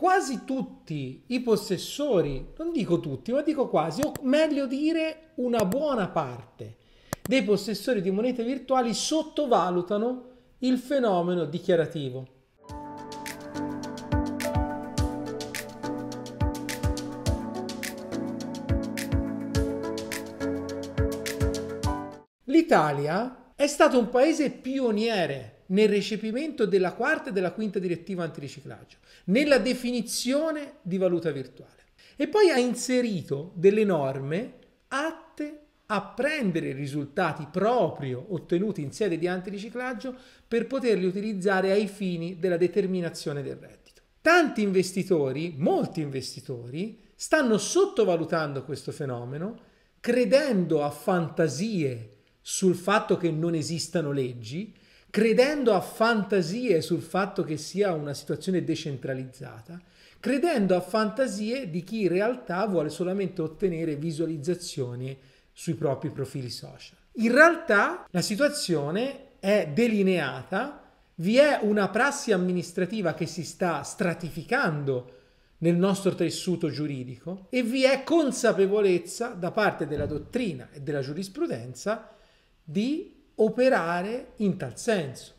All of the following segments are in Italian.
quasi tutti i possessori, non dico tutti, ma dico quasi, o meglio dire una buona parte dei possessori di monete virtuali sottovalutano il fenomeno dichiarativo. L'Italia è stato un paese pioniere nel recepimento della quarta e della quinta direttiva antiriciclaggio, nella definizione di valuta virtuale. E poi ha inserito delle norme atte a prendere i risultati proprio ottenuti in sede di antiriciclaggio per poterli utilizzare ai fini della determinazione del reddito. Tanti investitori, molti investitori, stanno sottovalutando questo fenomeno credendo a fantasie sul fatto che non esistano leggi credendo a fantasie sul fatto che sia una situazione decentralizzata, credendo a fantasie di chi in realtà vuole solamente ottenere visualizzazioni sui propri profili social. In realtà la situazione è delineata, vi è una prassi amministrativa che si sta stratificando nel nostro tessuto giuridico e vi è consapevolezza da parte della dottrina e della giurisprudenza di operare in tal senso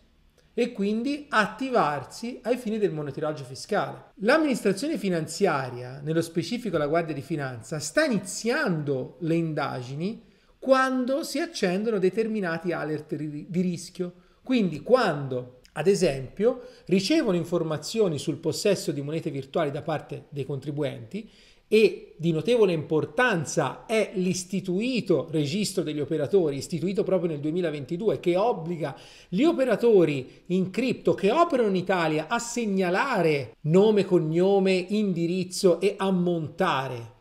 e quindi attivarsi ai fini del monitoraggio fiscale. L'amministrazione finanziaria, nello specifico la Guardia di Finanza, sta iniziando le indagini quando si accendono determinati alert di rischio, quindi quando ad esempio, ricevono informazioni sul possesso di monete virtuali da parte dei contribuenti e di notevole importanza è l'istituito registro degli operatori, istituito proprio nel 2022, che obbliga gli operatori in cripto che operano in Italia a segnalare nome, cognome, indirizzo e ammontare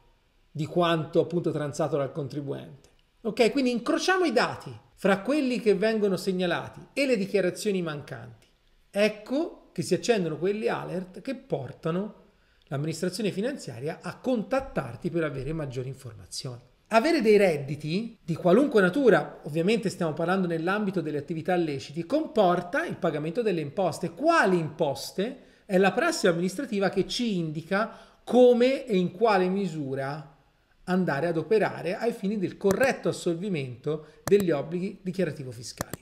di quanto appunto transato dal contribuente. Ok, quindi incrociamo i dati fra quelli che vengono segnalati e le dichiarazioni mancanti Ecco che si accendono quegli alert che portano l'amministrazione finanziaria a contattarti per avere maggiori informazioni. Avere dei redditi di qualunque natura, ovviamente stiamo parlando nell'ambito delle attività illeciti, comporta il pagamento delle imposte. Quali imposte? È la prassi amministrativa che ci indica come e in quale misura andare ad operare ai fini del corretto assolvimento degli obblighi dichiarativo-fiscali.